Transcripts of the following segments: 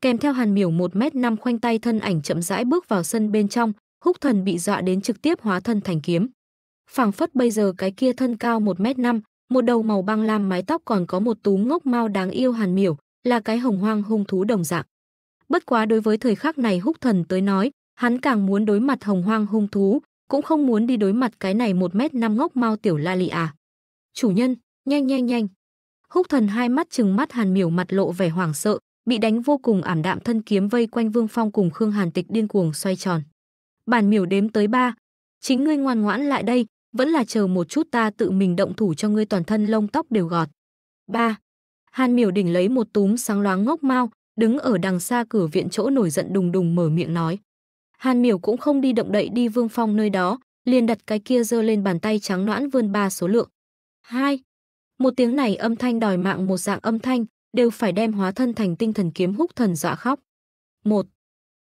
kèm theo Hàn Miểu 1 mét 5 khoanh tay thân ảnh chậm rãi bước vào sân bên trong, Húc Thần bị dọa đến trực tiếp hóa thân thành kiếm. Phảng phất bây giờ cái kia thân cao 1 mét 5 một đầu màu băng lam mái tóc còn có một túm ngốc mau đáng yêu Hàn Miểu, là cái hồng hoang hung thú đồng dạng. Bất quá đối với thời khắc này Húc Thần tới nói, hắn càng muốn đối mặt hồng hoang hung thú, cũng không muốn đi đối mặt cái này 1 mét 5 ngốc mau tiểu La Lị à. Chủ nhân, nhanh nhanh nhanh. Húc Thần hai mắt trừng mắt Hàn Miểu mặt lộ vẻ hoảng sợ, bị đánh vô cùng ảm đạm thân kiếm vây quanh Vương Phong cùng Khương Hàn Tịch điên cuồng xoay tròn. Bản miểu đếm tới ba. Chính ngươi ngoan ngoãn lại đây, vẫn là chờ một chút ta tự mình động thủ cho ngươi toàn thân lông tóc đều gọt. ba Hàn miểu đỉnh lấy một túm sáng loáng ngốc mau, đứng ở đằng xa cửa viện chỗ nổi giận đùng đùng mở miệng nói. Hàn miểu cũng không đi động đậy đi Vương Phong nơi đó, liền đặt cái kia giơ lên bàn tay trắng noãn vươn ba số lượng. hai Một tiếng này âm thanh đòi mạng một dạng âm thanh, đều phải đem hóa thân thành tinh thần kiếm húc thần dọa khóc. Một,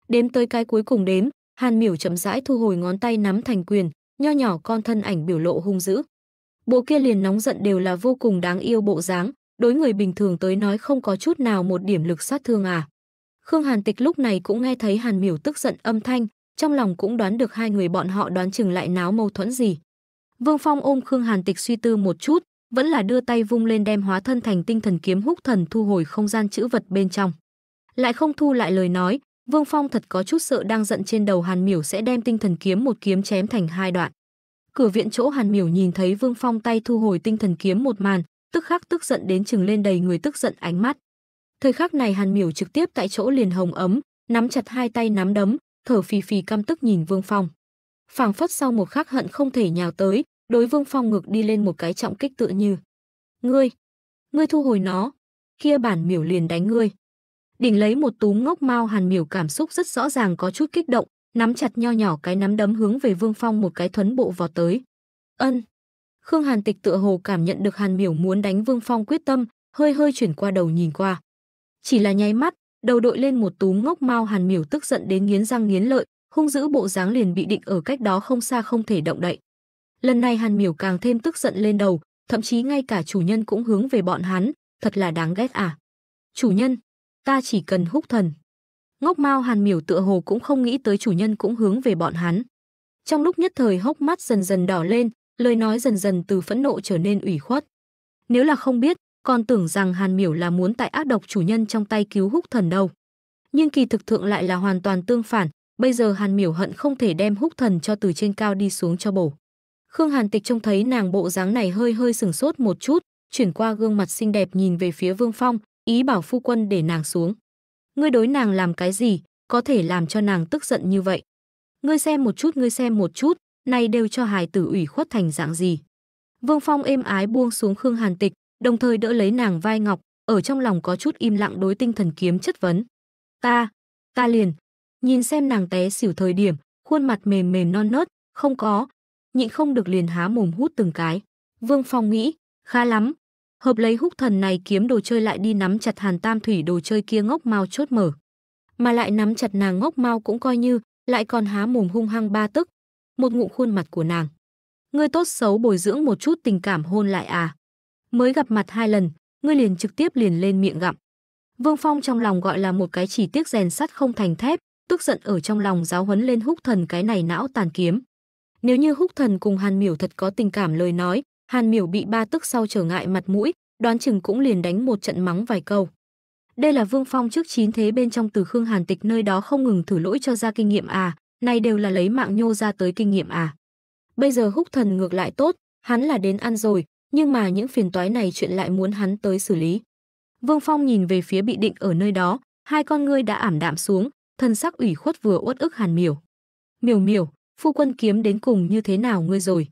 Đếm tới cái cuối cùng đếm, Hàn Miểu chậm rãi thu hồi ngón tay nắm thành quyền, nho nhỏ con thân ảnh biểu lộ hung dữ. Bộ kia liền nóng giận đều là vô cùng đáng yêu bộ dáng, đối người bình thường tới nói không có chút nào một điểm lực sát thương à. Khương Hàn Tịch lúc này cũng nghe thấy Hàn Miểu tức giận âm thanh, trong lòng cũng đoán được hai người bọn họ đoán chừng lại náo mâu thuẫn gì. Vương Phong ôm Khương Hàn Tịch suy tư một chút, vẫn là đưa tay vung lên đem hóa thân thành tinh thần kiếm húc thần thu hồi không gian chữ vật bên trong. Lại không thu lại lời nói, Vương Phong thật có chút sợ đang giận trên đầu Hàn Miểu sẽ đem tinh thần kiếm một kiếm chém thành hai đoạn. Cửa viện chỗ Hàn Miểu nhìn thấy Vương Phong tay thu hồi tinh thần kiếm một màn, tức khắc tức giận đến chừng lên đầy người tức giận ánh mắt. Thời khắc này Hàn Miểu trực tiếp tại chỗ liền hồng ấm, nắm chặt hai tay nắm đấm, thở phì phì căm tức nhìn Vương Phong. Phảng phất sau một khắc hận không thể nhào tới, Đối Vương Phong ngực đi lên một cái trọng kích tự như. Ngươi, ngươi thu hồi nó, kia bản miểu liền đánh ngươi. Đỉnh lấy một túm ngốc mau hàn miểu cảm xúc rất rõ ràng có chút kích động, nắm chặt nho nhỏ cái nắm đấm hướng về Vương Phong một cái thuấn bộ vào tới. Ân. Khương Hàn Tịch tựa hồ cảm nhận được Hàn Miểu muốn đánh Vương Phong quyết tâm, hơi hơi chuyển qua đầu nhìn qua. Chỉ là nháy mắt, đầu đội lên một túm ngốc mau Hàn Miểu tức giận đến nghiến răng nghiến lợi, hung dữ bộ dáng liền bị định ở cách đó không xa không thể động đậy. Lần này Hàn Miểu càng thêm tức giận lên đầu, thậm chí ngay cả chủ nhân cũng hướng về bọn hắn, thật là đáng ghét à. Chủ nhân, ta chỉ cần húc thần. Ngốc mau Hàn Miểu tựa hồ cũng không nghĩ tới chủ nhân cũng hướng về bọn hắn. Trong lúc nhất thời hốc mắt dần dần đỏ lên, lời nói dần dần từ phẫn nộ trở nên ủy khuất. Nếu là không biết, còn tưởng rằng Hàn Miểu là muốn tại ác độc chủ nhân trong tay cứu húc thần đâu. Nhưng kỳ thực thượng lại là hoàn toàn tương phản, bây giờ Hàn Miểu hận không thể đem húc thần cho từ trên cao đi xuống cho bổ. Khương Hàn Tịch trông thấy nàng bộ dáng này hơi hơi sừng sốt một chút, chuyển qua gương mặt xinh đẹp nhìn về phía Vương Phong, ý bảo phu quân để nàng xuống. Ngươi đối nàng làm cái gì, có thể làm cho nàng tức giận như vậy? Ngươi xem một chút, ngươi xem một chút, này đều cho hài tử ủy khuất thành dạng gì? Vương Phong êm ái buông xuống Khương Hàn Tịch, đồng thời đỡ lấy nàng vai ngọc, ở trong lòng có chút im lặng đối tinh thần kiếm chất vấn. Ta, ta liền, nhìn xem nàng té xỉu thời điểm, khuôn mặt mềm mềm non nớt, không có, nhịn không được liền há mồm hút từng cái. Vương Phong nghĩ, khá lắm. Hợp lấy húc thần này kiếm đồ chơi lại đi nắm chặt hàn tam thủy đồ chơi kia ngốc mau chốt mở. Mà lại nắm chặt nàng ngốc mau cũng coi như, lại còn há mồm hung hăng ba tức. Một ngụm khuôn mặt của nàng. Ngươi tốt xấu bồi dưỡng một chút tình cảm hôn lại à. Mới gặp mặt hai lần, ngươi liền trực tiếp liền lên miệng gặm. Vương Phong trong lòng gọi là một cái chỉ tiếc rèn sắt không thành thép, tức giận ở trong lòng giáo huấn lên húc thần cái này não tàn kiếm. Nếu như Húc Thần cùng Hàn Miểu thật có tình cảm lời nói, Hàn Miểu bị ba tức sau trở ngại mặt mũi, đoán chừng cũng liền đánh một trận mắng vài câu. Đây là Vương Phong trước chín thế bên trong từ Khương Hàn Tịch nơi đó không ngừng thử lỗi cho ra kinh nghiệm à, này đều là lấy mạng nhô ra tới kinh nghiệm à. Bây giờ Húc Thần ngược lại tốt, hắn là đến ăn rồi, nhưng mà những phiền toái này chuyện lại muốn hắn tới xử lý. Vương Phong nhìn về phía bị định ở nơi đó, hai con ngươi đã ảm đạm xuống, thân sắc ủy khuất vừa uất ức Hàn Miểu. Miểu Miểu, phu quân kiếm đến cùng như thế nào ngươi rồi?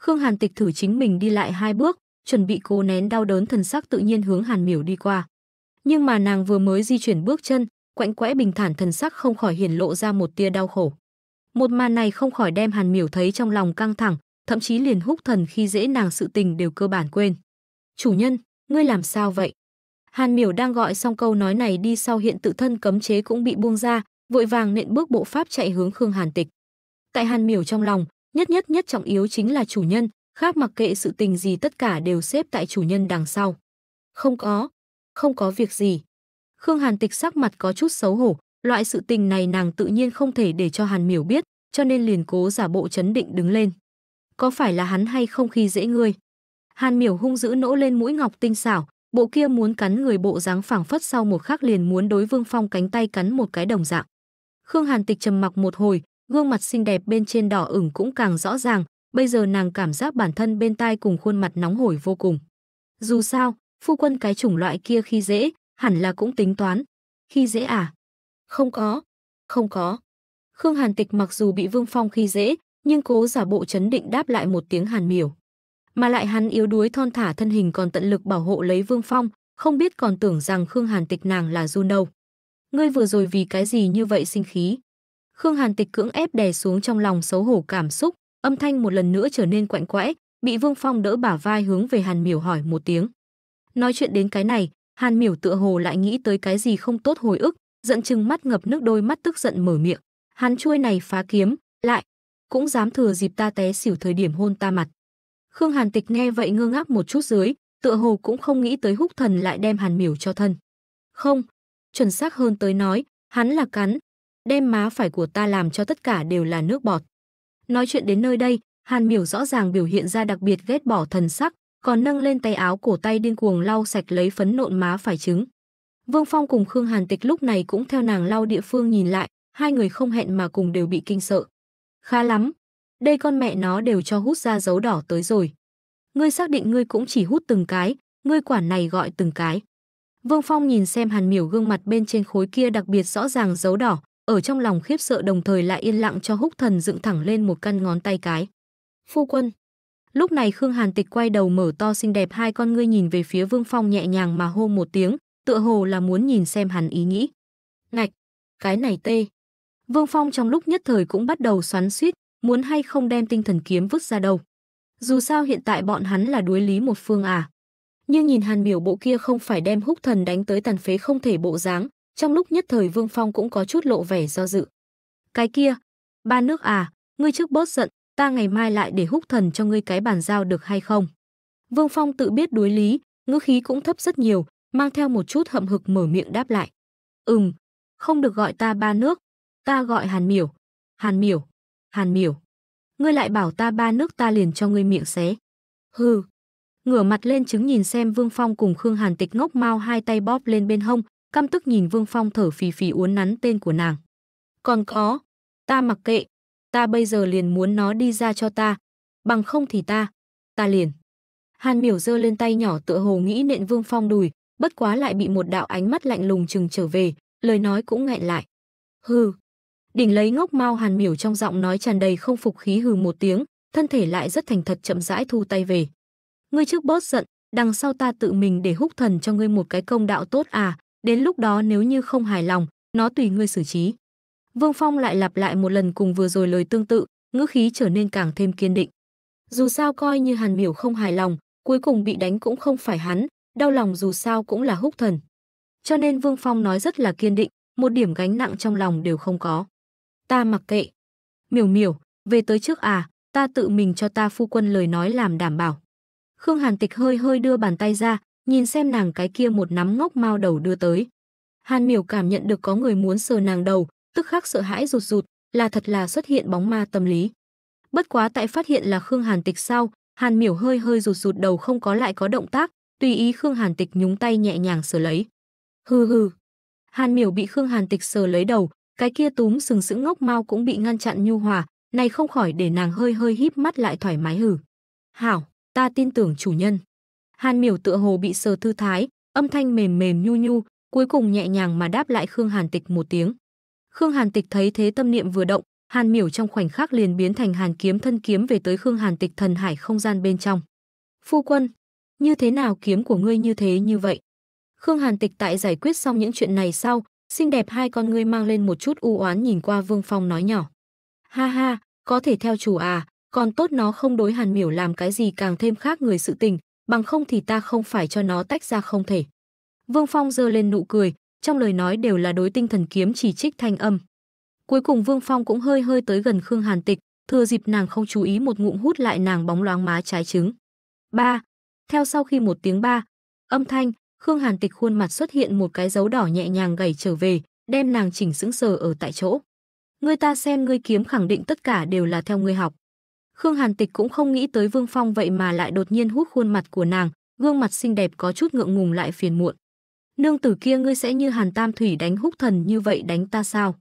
Khương Hàn Tịch thử chính mình đi lại hai bước, chuẩn bị cố nén đau đớn thần sắc tự nhiên hướng Hàn Miểu đi qua. Nhưng mà nàng vừa mới di chuyển bước chân, quạnh quẽ bình thản thần sắc không khỏi hiển lộ ra một tia đau khổ. Một màn này không khỏi đem Hàn Miểu thấy trong lòng căng thẳng, thậm chí liền húc thần khi dễ nàng sự tình đều cơ bản quên. "Chủ nhân, ngươi làm sao vậy?" Hàn Miểu đang gọi xong câu nói này đi sau hiện tự thân cấm chế cũng bị buông ra, vội vàng nện bước bộ pháp chạy hướng Khương Hàn Tịch tại hàn miểu trong lòng nhất nhất nhất trọng yếu chính là chủ nhân khác mặc kệ sự tình gì tất cả đều xếp tại chủ nhân đằng sau không có không có việc gì khương hàn tịch sắc mặt có chút xấu hổ loại sự tình này nàng tự nhiên không thể để cho hàn miểu biết cho nên liền cố giả bộ chấn định đứng lên có phải là hắn hay không khi dễ ngươi hàn miểu hung dữ nỗ lên mũi ngọc tinh xảo bộ kia muốn cắn người bộ dáng phảng phất sau một khắc liền muốn đối vương phong cánh tay cắn một cái đồng dạng khương hàn tịch trầm mặc một hồi Gương mặt xinh đẹp bên trên đỏ ửng cũng càng rõ ràng, bây giờ nàng cảm giác bản thân bên tai cùng khuôn mặt nóng hổi vô cùng. Dù sao, phu quân cái chủng loại kia khi dễ, hẳn là cũng tính toán. Khi dễ à? Không có, không có. Khương Hàn Tịch mặc dù bị Vương Phong khi dễ, nhưng cố giả bộ chấn định đáp lại một tiếng hàn miểu. Mà lại hắn yếu đuối thon thả thân hình còn tận lực bảo hộ lấy Vương Phong, không biết còn tưởng rằng Khương Hàn Tịch nàng là Juno. Ngươi vừa rồi vì cái gì như vậy sinh khí? Khương Hàn Tịch cưỡng ép đè xuống trong lòng xấu hổ cảm xúc, âm thanh một lần nữa trở nên quạnh quẽ, bị Vương Phong đỡ bả vai hướng về Hàn Miểu hỏi một tiếng. Nói chuyện đến cái này, Hàn Miểu tựa hồ lại nghĩ tới cái gì không tốt hồi ức, giận chừng mắt ngập nước đôi mắt tức giận mở miệng. Hắn chuôi này phá kiếm, lại, cũng dám thừa dịp ta té xỉu thời điểm hôn ta mặt. Khương Hàn Tịch nghe vậy ngơ ngác một chút dưới, tựa hồ cũng không nghĩ tới húc thần lại đem Hàn Miểu cho thân. Không, chuẩn xác hơn tới nói, hắn là cắn, đem má phải của ta làm cho tất cả đều là nước bọt. Nói chuyện đến nơi đây, Hàn Miểu rõ ràng biểu hiện ra đặc biệt ghét bỏ thần sắc, còn nâng lên tay áo cổ tay điên cuồng lau sạch lấy phấn nộn má phải trứng. Vương Phong cùng Khương Hàn Tịch lúc này cũng theo nàng lau địa phương nhìn lại, hai người không hẹn mà cùng đều bị kinh sợ. Khá lắm, đây con mẹ nó đều cho hút ra dấu đỏ tới rồi. Ngươi xác định ngươi cũng chỉ hút từng cái, ngươi quản này gọi từng cái. Vương Phong nhìn xem Hàn Miểu gương mặt bên trên khối kia đặc biệt rõ ràng dấu đỏ, ở trong lòng khiếp sợ đồng thời lại yên lặng cho húc thần dựng thẳng lên một căn ngón tay cái. Phu quân. Lúc này Khương Hàn Tịch quay đầu mở to xinh đẹp hai con ngươi nhìn về phía Vương Phong nhẹ nhàng mà hô một tiếng, tựa hồ là muốn nhìn xem hắn ý nghĩ. Ngạch, cái này tê. Vương Phong trong lúc nhất thời cũng bắt đầu xoắn suýt, muốn hay không đem tinh thần kiếm vứt ra đầu. Dù sao hiện tại bọn hắn là đối lý một phương à. Nhưng nhìn hàn biểu bộ kia không phải đem húc thần đánh tới tàn phế không thể bộ dáng, trong lúc nhất thời Vương Phong cũng có chút lộ vẻ do dự. Cái kia, ba nước à, ngươi trước bớt giận, ta ngày mai lại để húc thần cho ngươi cái bàn giao được hay không? Vương Phong tự biết đối lý, ngữ khí cũng thấp rất nhiều, mang theo một chút hậm hực mở miệng đáp lại. Ừm, không được gọi ta ba nước, ta gọi hàn miểu, hàn miểu, hàn miểu. Ngươi lại bảo ta ba nước ta liền cho ngươi miệng xé. Hừ, ngửa mặt lên chứng nhìn xem Vương Phong cùng Khương Hàn Tịch ngốc mau hai tay bóp lên bên hông, căm tức nhìn Vương Phong thở phì phì uốn nắn tên của nàng. Còn có, ta mặc kệ, ta bây giờ liền muốn nó đi ra cho ta, bằng không thì ta, ta liền. Hàn miểu giơ lên tay nhỏ tựa hồ nghĩ nện Vương Phong đùi, bất quá lại bị một đạo ánh mắt lạnh lùng chừng trở về, lời nói cũng nghẹn lại. Hừ. Đỉnh lấy ngốc mau Hàn miểu trong giọng nói tràn đầy không phục khí hừ một tiếng, thân thể lại rất thành thật chậm rãi thu tay về. Ngươi trước bớt giận, đằng sau ta tự mình để húc thần cho ngươi một cái công đạo tốt à, đến lúc đó nếu như không hài lòng, nó tùy ngươi xử trí. Vương Phong lại lặp lại một lần cùng vừa rồi lời tương tự, ngữ khí trở nên càng thêm kiên định. Dù sao coi như Hàn Miểu không hài lòng, cuối cùng bị đánh cũng không phải hắn, đau lòng dù sao cũng là húc thần. Cho nên Vương Phong nói rất là kiên định, một điểm gánh nặng trong lòng đều không có. Ta mặc kệ. Miểu miểu, về tới trước à, ta tự mình cho ta phu quân lời nói làm đảm bảo. Khương Hàn Tịch hơi hơi đưa bàn tay ra, nhìn xem nàng cái kia một nắm ngốc mao đầu đưa tới. Hàn Miểu cảm nhận được có người muốn sờ nàng đầu, tức khắc sợ hãi rụt rụt, là thật là xuất hiện bóng ma tâm lý. Bất quá tại phát hiện là Khương Hàn Tịch sau, Hàn Miểu hơi hơi rụt rụt đầu không có lại có động tác, tùy ý Khương Hàn Tịch nhúng tay nhẹ nhàng sờ lấy. Hừ hừ. Hàn Miểu bị Khương Hàn Tịch sờ lấy đầu, cái kia túm sừng sững ngốc mau cũng bị ngăn chặn nhu hòa, này không khỏi để nàng hơi hơi híp mắt lại thoải mái hừ. "Hảo, ta tin tưởng chủ nhân." Hàn Miểu tựa hồ bị sờ thư thái, âm thanh mềm mềm nhu nhu, cuối cùng nhẹ nhàng mà đáp lại Khương Hàn Tịch một tiếng. Khương Hàn Tịch thấy thế tâm niệm vừa động, Hàn Miểu trong khoảnh khắc liền biến thành Hàn kiếm thân kiếm về tới Khương Hàn Tịch thần hải không gian bên trong. "Phu quân, như thế nào kiếm của ngươi như thế như vậy?" Khương Hàn Tịch tại giải quyết xong những chuyện này sau, xinh đẹp hai con ngươi mang lên một chút u oán nhìn qua Vương Phong nói nhỏ. "Ha ha, có thể theo chủ à, còn tốt nó không đối Hàn Miểu làm cái gì càng thêm khác người sự tình, bằng không thì ta không phải cho nó tách ra không thể. Vương Phong giơ lên nụ cười, trong lời nói đều là đối tinh thần kiếm chỉ trích thanh âm. Cuối cùng Vương Phong cũng hơi hơi tới gần Khương Hàn Tịch, thừa dịp nàng không chú ý một ngụm hút lại nàng bóng loáng má trái trứng. Ba. Theo sau khi một tiếng ba, âm thanh, Khương Hàn Tịch khuôn mặt xuất hiện một cái dấu đỏ nhẹ nhàng gầy trở về, đem nàng chỉnh sững sờ ở tại chỗ. Ngươi ta xem ngươi kiếm khẳng định tất cả đều là theo ngươi học. Khương Hàn Tịch cũng không nghĩ tới Vương Phong vậy mà lại đột nhiên hút khuôn mặt của nàng, gương mặt xinh đẹp có chút ngượng ngùng lại phiền muộn. Nương tử kia ngươi sẽ như Hàn Tam Thủy đánh húc thần như vậy đánh ta sao?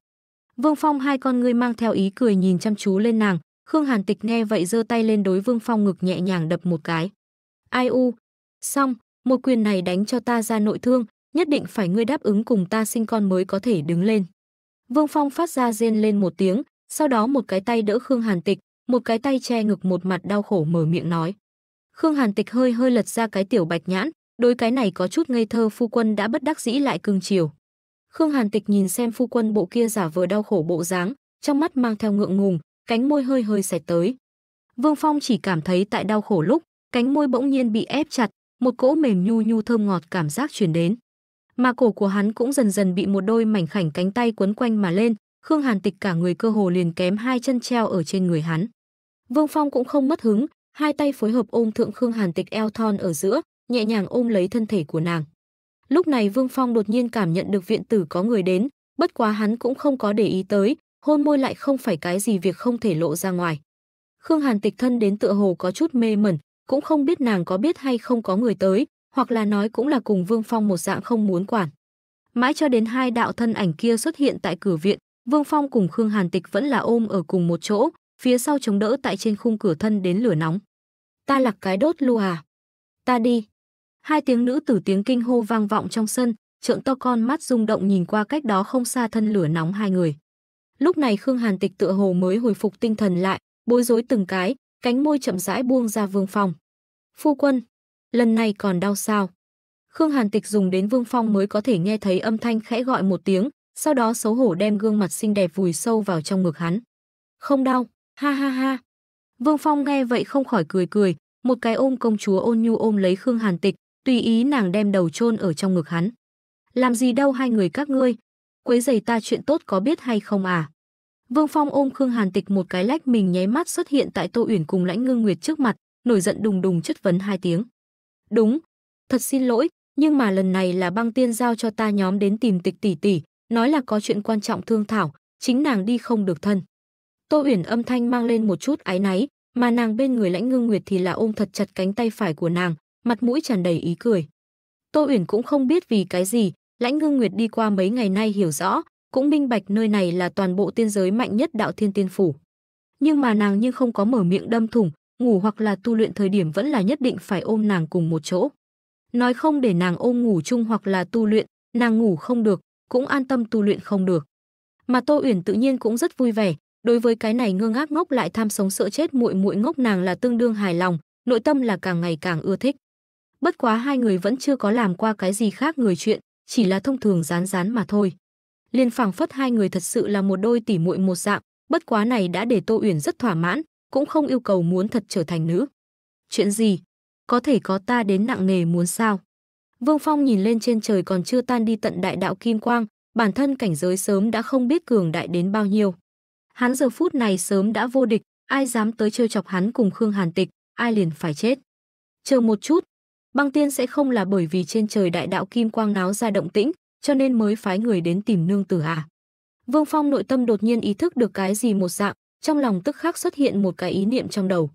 Vương Phong hai con ngươi mang theo ý cười nhìn chăm chú lên nàng, Khương Hàn Tịch nghe vậy giơ tay lên đối Vương Phong ngực nhẹ nhàng đập một cái. Ai u, xong, một quyền này đánh cho ta ra nội thương, nhất định phải ngươi đáp ứng cùng ta sinh con mới có thể đứng lên. Vương Phong phát ra rên lên một tiếng, sau đó một cái tay đỡ Khương Hàn Tịch, một cái tay che ngực một mặt đau khổ mở miệng nói. Khương Hàn Tịch hơi hơi lật ra cái tiểu bạch nhãn, đối cái này có chút ngây thơ phu quân đã bất đắc dĩ lại cưng chiều. Khương Hàn Tịch nhìn xem phu quân bộ kia giả vờ đau khổ bộ dáng, trong mắt mang theo ngượng ngùng, cánh môi hơi hơi sạch tới. Vương Phong chỉ cảm thấy tại đau khổ lúc, cánh môi bỗng nhiên bị ép chặt, một cỗ mềm nhu nhu thơm ngọt cảm giác truyền đến. Mà cổ của hắn cũng dần dần bị một đôi mảnh khảnh cánh tay quấn quanh mà lên, Khương Hàn Tịch cả người cơ hồ liền kém hai chân treo ở trên người hắn. Vương Phong cũng không mất hứng, hai tay phối hợp ôm thượng Khương Hàn Tịch eo thon ở giữa, nhẹ nhàng ôm lấy thân thể của nàng. Lúc này Vương Phong đột nhiên cảm nhận được viện tử có người đến, bất quá hắn cũng không có để ý tới, hôn môi lại không phải cái gì việc không thể lộ ra ngoài. Khương Hàn Tịch thân đến tựa hồ có chút mê mẩn, cũng không biết nàng có biết hay không có người tới, hoặc là nói cũng là cùng Vương Phong một dạng không muốn quản. Mãi cho đến hai đạo thân ảnh kia xuất hiện tại cửa viện, Vương Phong cùng Khương Hàn Tịch vẫn là ôm ở cùng một chỗ, phía sau chống đỡ tại trên khung cửa thân đến lửa nóng. Ta là cái đốt lu à? Ta đi. Hai tiếng nữ tử tiếng kinh hô vang vọng trong sân, trợn to con mắt rung động nhìn qua cách đó không xa thân lửa nóng hai người. Lúc này Khương Hàn Tịch tựa hồ mới hồi phục tinh thần lại, bối rối từng cái, cánh môi chậm rãi buông ra Vương Phong. "Phu quân, lần này còn đau sao?" Khương Hàn Tịch dùng đến Vương Phong mới có thể nghe thấy âm thanh khẽ gọi một tiếng, sau đó xấu hổ đem gương mặt xinh đẹp vùi sâu vào trong ngực hắn. "Không đau." Ha ha ha. Vương Phong nghe vậy không khỏi cười cười, một cái ôm công chúa ôn nhu ôm lấy Khương Hàn Tịch, tùy ý nàng đem đầu chôn ở trong ngực hắn. Làm gì đâu hai người các ngươi, quấy giày ta chuyện tốt có biết hay không à? Vương Phong ôm Khương Hàn Tịch một cái lách mình nháy mắt xuất hiện tại Tô Uyển cùng Lãnh Ngưng Nguyệt trước mặt, nổi giận đùng đùng chất vấn hai tiếng. "Đúng, thật xin lỗi, nhưng mà lần này là Băng Tiên giao cho ta nhóm đến tìm Tịch tỷ tỷ, nói là có chuyện quan trọng thương thảo, chính nàng đi không được thân." Tô Uyển âm thanh mang lên một chút áy náy, mà nàng bên người Lãnh Ngưng Nguyệt thì là ôm thật chặt cánh tay phải của nàng, mặt mũi tràn đầy ý cười. Tô Uyển cũng không biết vì cái gì, Lãnh Ngưng Nguyệt đi qua mấy ngày nay hiểu rõ, cũng minh bạch nơi này là toàn bộ tiên giới mạnh nhất đạo thiên tiên phủ. Nhưng mà nàng nhưng không có mở miệng đâm thủng, ngủ hoặc là tu luyện thời điểm vẫn là nhất định phải ôm nàng cùng một chỗ. Nói không để nàng ôm ngủ chung hoặc là tu luyện, nàng ngủ không được, cũng an tâm tu luyện không được. Mà Tô Uyển tự nhiên cũng rất vui vẻ, đối với cái này ngơ ngác ngốc lại tham sống sợ chết muội muội ngốc nàng là tương đương hài lòng nội tâm là càng ngày càng ưa thích bất quá hai người vẫn chưa có làm qua cái gì khác người chuyện chỉ là thông thường rán rán mà thôi liên phảng phất hai người thật sự là một đôi tỉ muội một dạng bất quá này đã để tô uyển rất thỏa mãn cũng không yêu cầu muốn thật trở thành nữ chuyện gì có thể có ta đến nặng nề muốn sao vương phong nhìn lên trên trời còn chưa tan đi tận đại đạo kim quang bản thân cảnh giới sớm đã không biết cường đại đến bao nhiêu Hắn giờ phút này sớm đã vô địch, ai dám tới trêu chọc hắn cùng Khương Hàn Tịch, ai liền phải chết. Chờ một chút, băng tiên sẽ không là bởi vì trên trời đại đạo kim quang náo ra động tĩnh, cho nên mới phái người đến tìm nương tử à. Vương Phong nội tâm đột nhiên ý thức được cái gì một dạng, trong lòng tức khắc xuất hiện một cái ý niệm trong đầu.